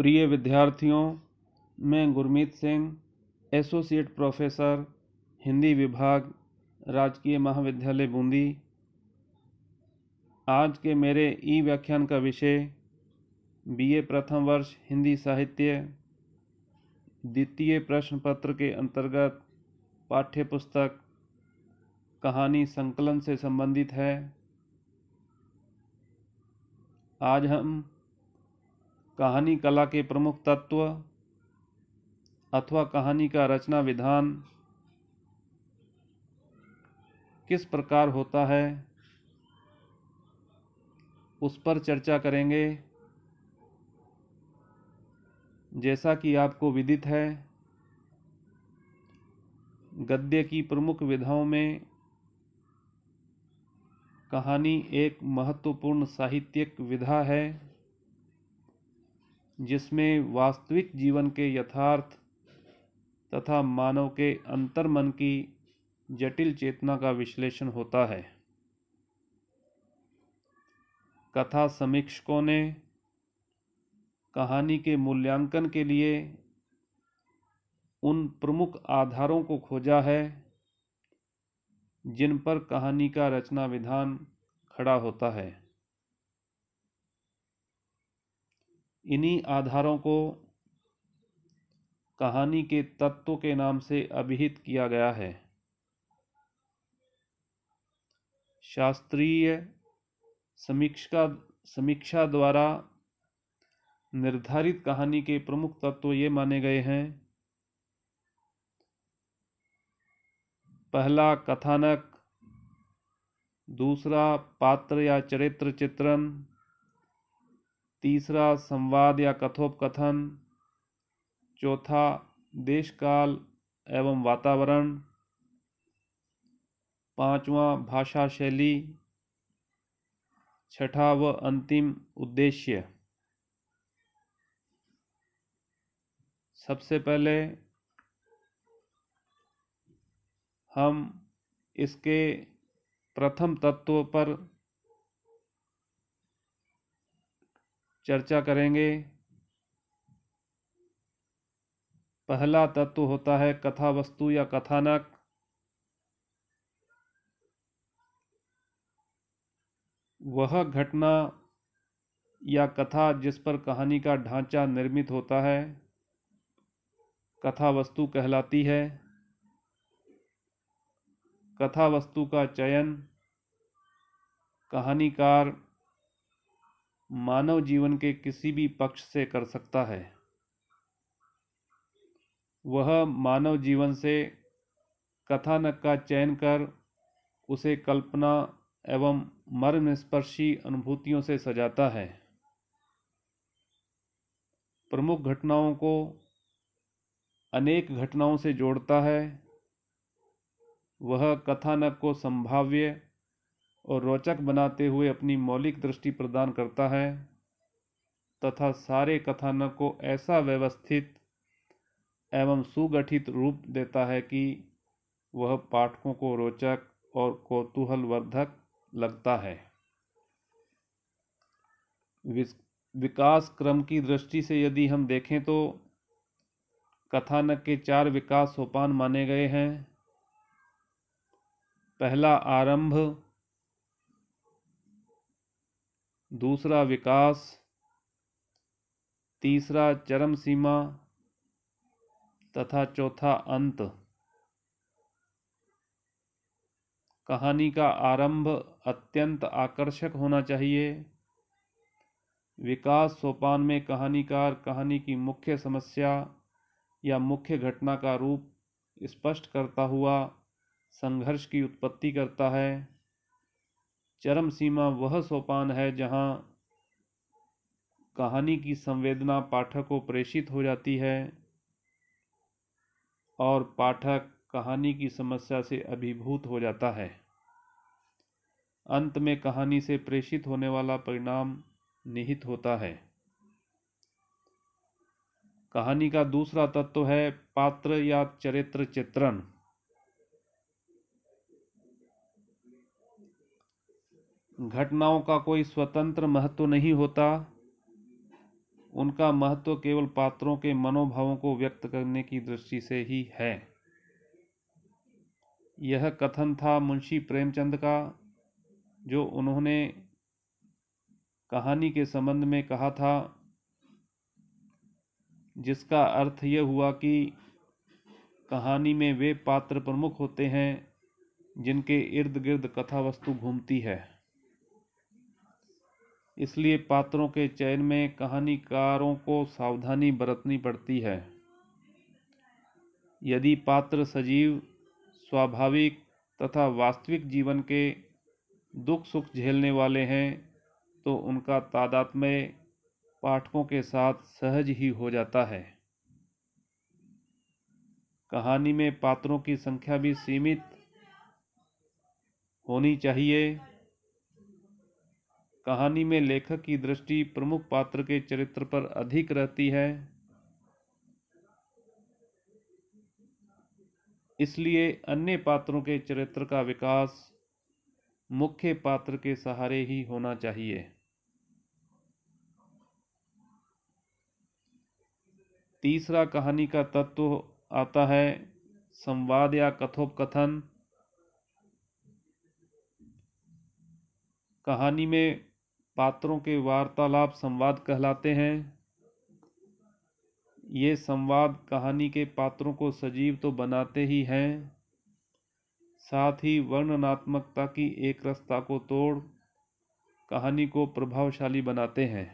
प्रिय विद्यार्थियों मैं गुरमीत सिंह एसोसिएट प्रोफेसर हिंदी विभाग राजकीय महाविद्यालय बूंदी आज के मेरे ई व्याख्यान का विषय बीए प्रथम वर्ष हिंदी साहित्य द्वितीय प्रश्न पत्र के अंतर्गत पाठ्य पुस्तक कहानी संकलन से संबंधित है आज हम कहानी कला के प्रमुख तत्व अथवा कहानी का रचना विधान किस प्रकार होता है उस पर चर्चा करेंगे जैसा कि आपको विदित है गद्य की प्रमुख विधाओं में कहानी एक महत्वपूर्ण साहित्यिक विधा है जिसमें वास्तविक जीवन के यथार्थ तथा मानव के अंतर्मन की जटिल चेतना का विश्लेषण होता है कथा समीक्षकों ने कहानी के मूल्यांकन के लिए उन प्रमुख आधारों को खोजा है जिन पर कहानी का रचना विधान खड़ा होता है इन्हीं आधारों को कहानी के तत्व के नाम से अभिहित किया गया है शास्त्रीय समीक्षा समीक्षा द्वारा निर्धारित कहानी के प्रमुख तत्व ये माने गए हैं पहला कथानक दूसरा पात्र या चरित्र चित्रण तीसरा संवाद या कथोपकथन चौथा देशकाल एवं वातावरण पांचवा भाषा शैली छठा व अंतिम उद्देश्य सबसे पहले हम इसके प्रथम तत्व पर चर्चा करेंगे पहला तत्व होता है कथा वस्तु या कथानक वह घटना या कथा जिस पर कहानी का ढांचा निर्मित होता है कथा वस्तु कहलाती है कथा वस्तु का चयन कहानीकार मानव जीवन के किसी भी पक्ष से कर सकता है वह मानव जीवन से कथानक का चयन कर उसे कल्पना एवं मर्मस्पर्शी अनुभूतियों से सजाता है प्रमुख घटनाओं को अनेक घटनाओं से जोड़ता है वह कथानक को संभाव्य और रोचक बनाते हुए अपनी मौलिक दृष्टि प्रदान करता है तथा सारे कथानक को ऐसा व्यवस्थित एवं सुगठित रूप देता है कि वह पाठकों को रोचक और कौतूहलवर्धक लगता है विकास क्रम की दृष्टि से यदि हम देखें तो कथानक के चार विकास सोपान माने गए हैं पहला आरंभ दूसरा विकास तीसरा चरम सीमा तथा चौथा अंत कहानी का आरंभ अत्यंत आकर्षक होना चाहिए विकास सोपान में कहानीकार कहानी की मुख्य समस्या या मुख्य घटना का रूप स्पष्ट करता हुआ संघर्ष की उत्पत्ति करता है चरम सीमा वह सोपान है जहाँ कहानी की संवेदना पाठक को प्रेषित हो जाती है और पाठक कहानी की समस्या से अभिभूत हो जाता है अंत में कहानी से प्रेषित होने वाला परिणाम निहित होता है कहानी का दूसरा तत्व है पात्र या चरित्र चित्रण घटनाओं का कोई स्वतंत्र महत्व नहीं होता उनका महत्व केवल पात्रों के मनोभावों को व्यक्त करने की दृष्टि से ही है यह कथन था मुंशी प्रेमचंद का जो उन्होंने कहानी के संबंध में कहा था जिसका अर्थ यह हुआ कि कहानी में वे पात्र प्रमुख होते हैं जिनके इर्द गिर्द कथा वस्तु घूमती है इसलिए पात्रों के चयन में कहानीकारों को सावधानी बरतनी पड़ती है यदि पात्र सजीव स्वाभाविक तथा वास्तविक जीवन के दुख सुख झेलने वाले हैं तो उनका तादात्म्य पाठकों के साथ सहज ही हो जाता है कहानी में पात्रों की संख्या भी सीमित होनी चाहिए कहानी में लेखक की दृष्टि प्रमुख पात्र के चरित्र पर अधिक रहती है इसलिए अन्य पात्रों के चरित्र का विकास मुख्य पात्र के सहारे ही होना चाहिए तीसरा कहानी का तत्व आता है संवाद या कथोपकथन कहानी में पात्रों के वार्तालाप संवाद कहलाते हैं ये संवाद कहानी के पात्रों को सजीव तो बनाते ही हैं साथ ही वर्णनात्मकता की एक रस्ता को तोड़ कहानी को प्रभावशाली बनाते हैं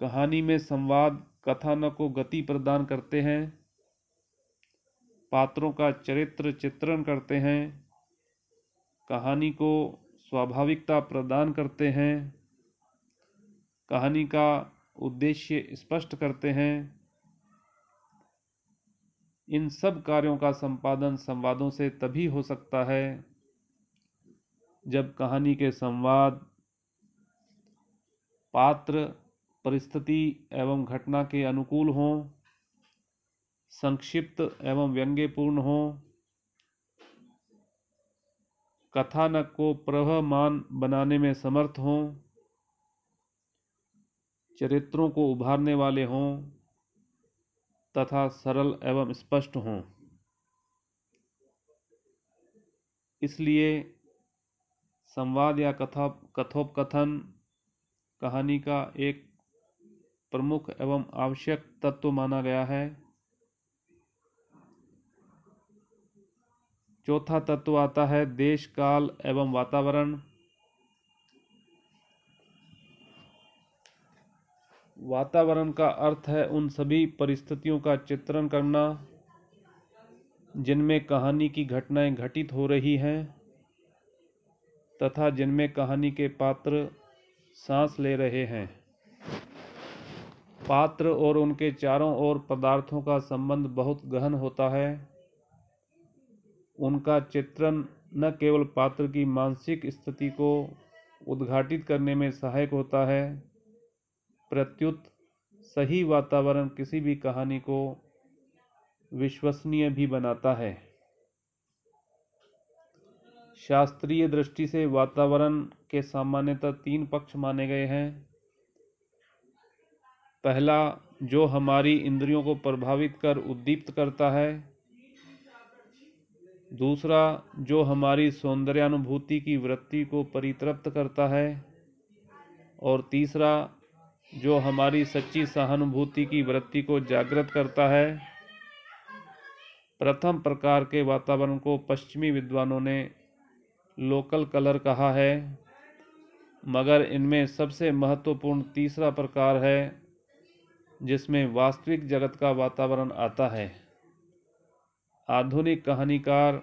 कहानी में संवाद कथानक को गति प्रदान करते हैं पात्रों का चरित्र चित्रण करते हैं कहानी को स्वाभाविकता प्रदान करते हैं कहानी का उद्देश्य स्पष्ट करते हैं इन सब कार्यों का संपादन संवादों से तभी हो सकता है जब कहानी के संवाद पात्र परिस्थिति एवं घटना के अनुकूल हों संक्षिप्त एवं व्यंग्यपूर्ण हों कथानक को प्रभामान बनाने में समर्थ हों चरित्रों को उभारने वाले हों तथा सरल एवं स्पष्ट हों इसलिए संवाद या कथा कथोपकथन कहानी का एक प्रमुख एवं आवश्यक तत्व माना गया है चौथा तत्व आता है देश काल एवं वातावरण वातावरण का अर्थ है उन सभी परिस्थितियों का चित्रण करना जिनमें कहानी की घटनाएं घटित हो रही हैं तथा जिनमें कहानी के पात्र सांस ले रहे हैं पात्र और उनके चारों ओर पदार्थों का संबंध बहुत गहन होता है उनका चित्रण न केवल पात्र की मानसिक स्थिति को उद्घाटित करने में सहायक होता है प्रत्युत सही वातावरण किसी भी कहानी को विश्वसनीय भी बनाता है शास्त्रीय दृष्टि से वातावरण के सामान्यतः तीन पक्ष माने गए हैं पहला जो हमारी इंद्रियों को प्रभावित कर उद्दीप्त करता है दूसरा जो हमारी सौंदर्यानुभूति की वृत्ति को परितृप्त करता है और तीसरा जो हमारी सच्ची सहानुभूति की वृत्ति को जागृत करता है प्रथम प्रकार के वातावरण को पश्चिमी विद्वानों ने लोकल कलर कहा है मगर इनमें सबसे महत्वपूर्ण तीसरा प्रकार है जिसमें वास्तविक जगत का वातावरण आता है आधुनिक कहानीकार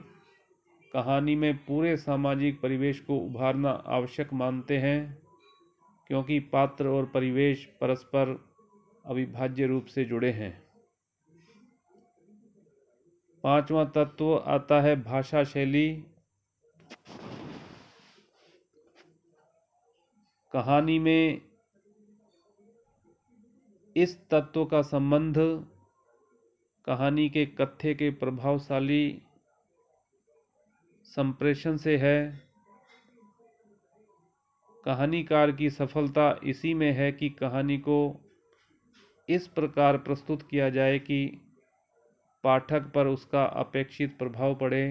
कहानी में पूरे सामाजिक परिवेश को उभारना आवश्यक मानते हैं क्योंकि पात्र और परिवेश परस्पर अविभाज्य रूप से जुड़े हैं पांचवा तत्व आता है भाषा शैली कहानी में इस तत्व का संबंध कहानी के कथ्य के प्रभावशाली संप्रेषण से है कहानीकार की सफलता इसी में है कि कहानी को इस प्रकार प्रस्तुत किया जाए कि पाठक पर उसका अपेक्षित प्रभाव पड़े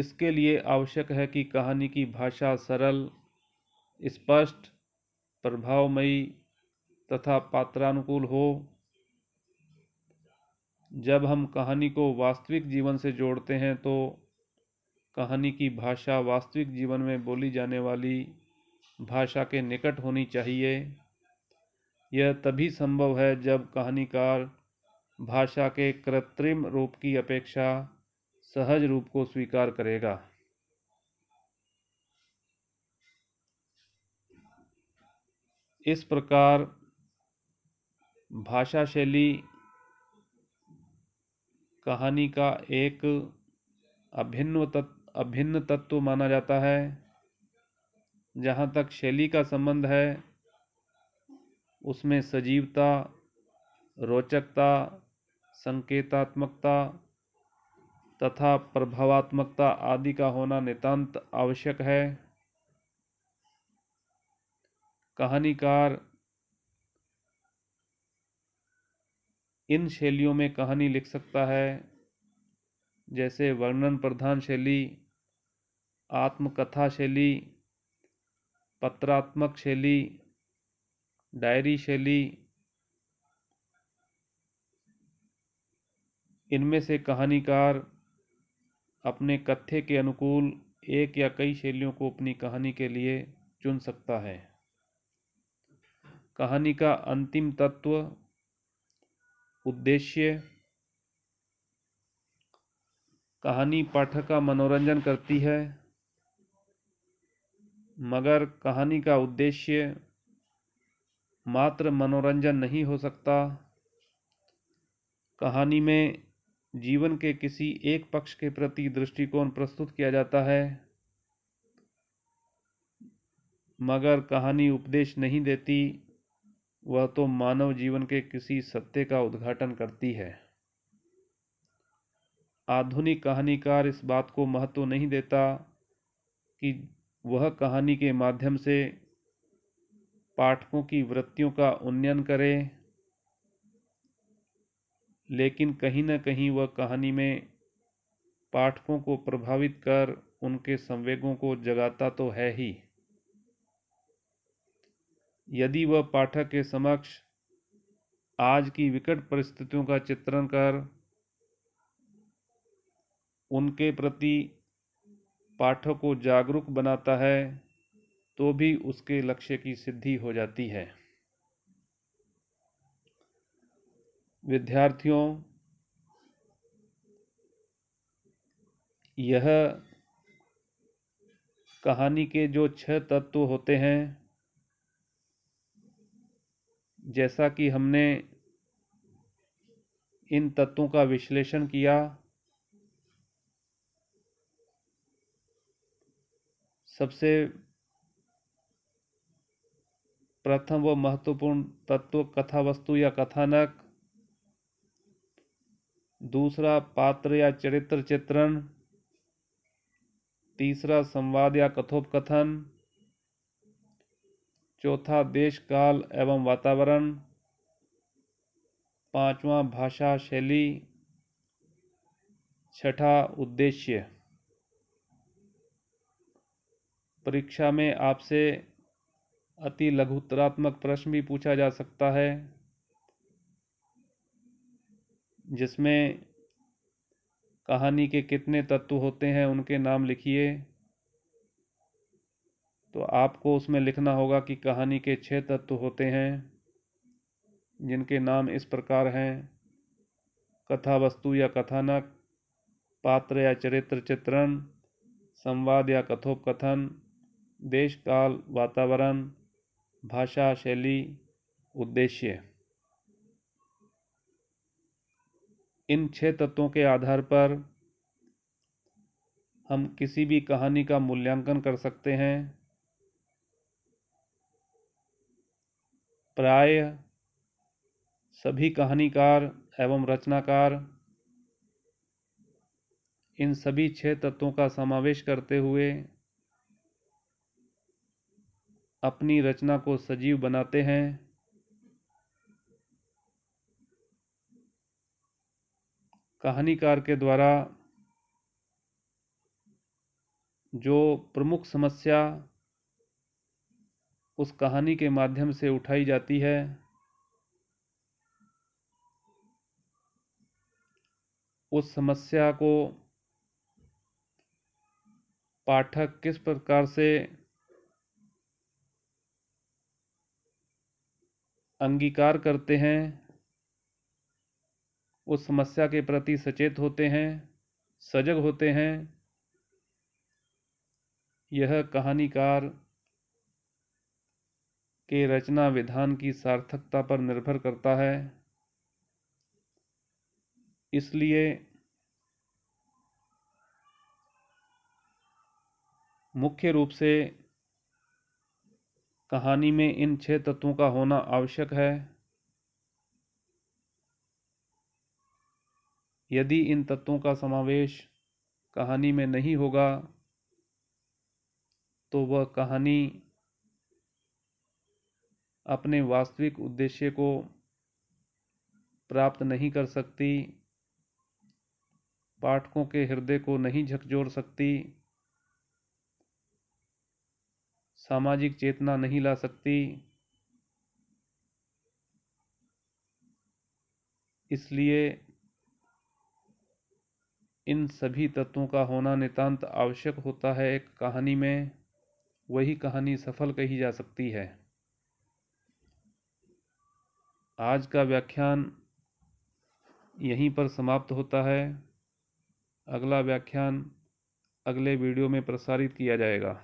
इसके लिए आवश्यक है कि कहानी की भाषा सरल स्पष्ट प्रभावमयी तथा पात्रानुकूल हो जब हम कहानी को वास्तविक जीवन से जोड़ते हैं तो कहानी की भाषा वास्तविक जीवन में बोली जाने वाली भाषा के निकट होनी चाहिए यह तभी संभव है जब कहानीकार भाषा के कृत्रिम रूप की अपेक्षा सहज रूप को स्वीकार करेगा इस प्रकार भाषा शैली कहानी का एक अभिन्न तत्व अभिन्न तत्व माना जाता है जहाँ तक शैली का संबंध है उसमें सजीवता रोचकता संकेतात्मकता तथा प्रभावात्मकता आदि का होना नितांत आवश्यक है कहानीकार इन शैलियों में कहानी लिख सकता है जैसे वर्णन प्रधान शैली आत्मकथा शैली पत्रात्मक शैली डायरी शैली इनमें से कहानीकार अपने कथ्य के अनुकूल एक या कई शैलियों को अपनी कहानी के लिए चुन सकता है कहानी का अंतिम तत्व उद्देश्य कहानी पाठक का मनोरंजन करती है मगर कहानी का उद्देश्य मात्र मनोरंजन नहीं हो सकता कहानी में जीवन के किसी एक पक्ष के प्रति दृष्टिकोण प्रस्तुत किया जाता है मगर कहानी उपदेश नहीं देती वह तो मानव जीवन के किसी सत्य का उद्घाटन करती है आधुनिक कहानीकार इस बात को महत्व नहीं देता कि वह कहानी के माध्यम से पाठकों की वृत्तियों का उन्नयन करे लेकिन कहीं ना कहीं वह कहानी में पाठकों को प्रभावित कर उनके संवेगों को जगाता तो है ही यदि वह पाठक के समक्ष आज की विकट परिस्थितियों का चित्रण कर उनके प्रति पाठक को जागरूक बनाता है तो भी उसके लक्ष्य की सिद्धि हो जाती है विद्यार्थियों यह कहानी के जो छह तत्व होते हैं जैसा कि हमने इन तत्वों का विश्लेषण किया सबसे प्रथम व महत्वपूर्ण तत्व कथा वस्तु या कथानक दूसरा पात्र या चरित्र चित्रण तीसरा संवाद या कथोपकथन चौथा देश काल एवं वातावरण पांचवा भाषा शैली छठा उद्देश्य परीक्षा में आपसे अति लघुतरात्मक प्रश्न भी पूछा जा सकता है जिसमें कहानी के कितने तत्व होते हैं उनके नाम लिखिए तो आपको उसमें लिखना होगा कि कहानी के छह तत्व होते हैं जिनके नाम इस प्रकार हैं कथा वस्तु या कथानक पात्र या चरित्र चित्रण संवाद या कथोपकथन देश काल वातावरण भाषा शैली उद्देश्य इन छह तत्वों के आधार पर हम किसी भी कहानी का मूल्यांकन कर सकते हैं प्राय सभी कहानीकार एवं रचनाकार इन सभी छह तत्वों का समावेश करते हुए अपनी रचना को सजीव बनाते हैं कहानीकार के द्वारा जो प्रमुख समस्या उस कहानी के माध्यम से उठाई जाती है उस समस्या को पाठक किस प्रकार से अंगीकार करते हैं उस समस्या के प्रति सचेत होते हैं सजग होते हैं यह कहानीकार के रचना विधान की सार्थकता पर निर्भर करता है इसलिए मुख्य रूप से कहानी में इन छह तत्वों का होना आवश्यक है यदि इन तत्वों का समावेश कहानी में नहीं होगा तो वह कहानी अपने वास्तविक उद्देश्य को प्राप्त नहीं कर सकती पाठकों के हृदय को नहीं झकझोर सकती सामाजिक चेतना नहीं ला सकती इसलिए इन सभी तत्वों का होना नितांत आवश्यक होता है एक कहानी में वही कहानी सफल कही जा सकती है आज का व्याख्यान यहीं पर समाप्त होता है अगला व्याख्यान अगले वीडियो में प्रसारित किया जाएगा